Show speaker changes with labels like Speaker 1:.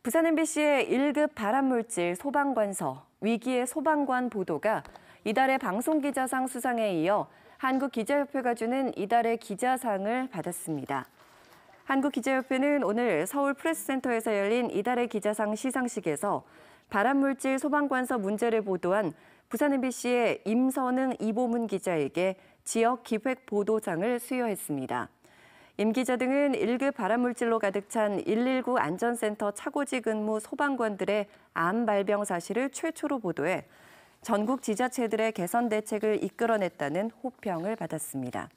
Speaker 1: 부산 MBC의 1급 발암물질 소방관서 위기의 소방관 보도가 이달의 방송기자상 수상에 이어 한국기자협회가 주는 이달의 기자상을 받았습니다. 한국기자협회는 오늘 서울 프레스센터에서 열린 이달의 기자상 시상식에서 발암물질 소방관서 문제를 보도한 부산 MBC의 임선흥 이보문 기자에게 지역 기획 보도장을 수여했습니다. 임 기자 등은 1급 발암물질로 가득 찬 119 안전센터 차고지 근무 소방관들의 암 발병 사실을 최초로 보도해 전국 지자체들의 개선 대책을 이끌어냈다는 호평을 받았습니다.